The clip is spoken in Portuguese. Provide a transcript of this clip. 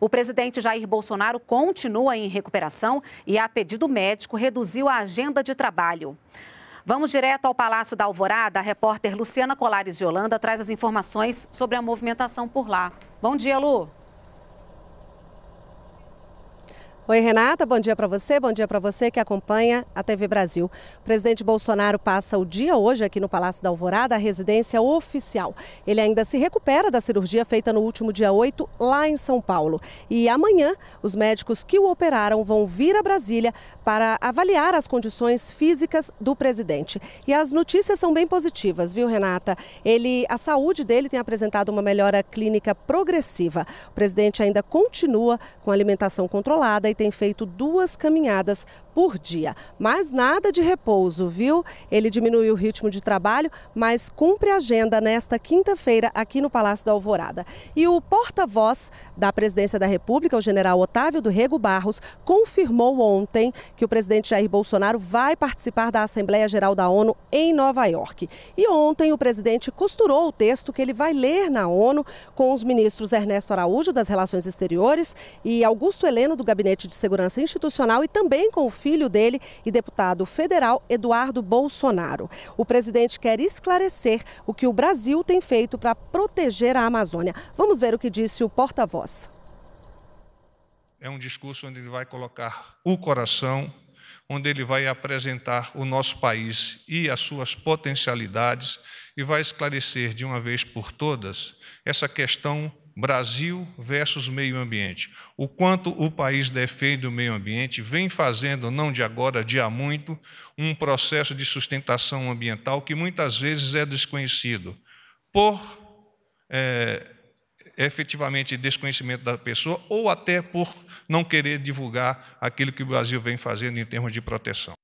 O presidente Jair Bolsonaro continua em recuperação e, a pedido médico, reduziu a agenda de trabalho. Vamos direto ao Palácio da Alvorada. A repórter Luciana Colares de Holanda traz as informações sobre a movimentação por lá. Bom dia, Lu. Oi, Renata, bom dia para você, bom dia para você que acompanha a TV Brasil. O presidente Bolsonaro passa o dia hoje aqui no Palácio da Alvorada, a residência oficial. Ele ainda se recupera da cirurgia feita no último dia 8, lá em São Paulo. E amanhã, os médicos que o operaram vão vir a Brasília para avaliar as condições físicas do presidente. E as notícias são bem positivas, viu, Renata? Ele, a saúde dele tem apresentado uma melhora clínica progressiva. O presidente ainda continua com alimentação controlada e tem feito duas caminhadas por dia. Mas nada de repouso, viu? Ele diminuiu o ritmo de trabalho, mas cumpre a agenda nesta quinta-feira aqui no Palácio da Alvorada. E o porta-voz da Presidência da República, o general Otávio do Rego Barros, confirmou ontem que o presidente Jair Bolsonaro vai participar da Assembleia Geral da ONU em Nova York. E ontem o presidente costurou o texto que ele vai ler na ONU com os ministros Ernesto Araújo, das Relações Exteriores, e Augusto Heleno, do Gabinete de Segurança Institucional, e também com o filho filho dele e deputado federal Eduardo Bolsonaro. O presidente quer esclarecer o que o Brasil tem feito para proteger a Amazônia. Vamos ver o que disse o porta-voz. É um discurso onde ele vai colocar o coração onde ele vai apresentar o nosso país e as suas potencialidades e vai esclarecer de uma vez por todas essa questão Brasil versus meio ambiente. O quanto o país defende o meio ambiente, vem fazendo, não de agora, de há muito, um processo de sustentação ambiental que muitas vezes é desconhecido por é, efetivamente desconhecimento da pessoa ou até por não querer divulgar aquilo que o Brasil vem fazendo em termos de proteção.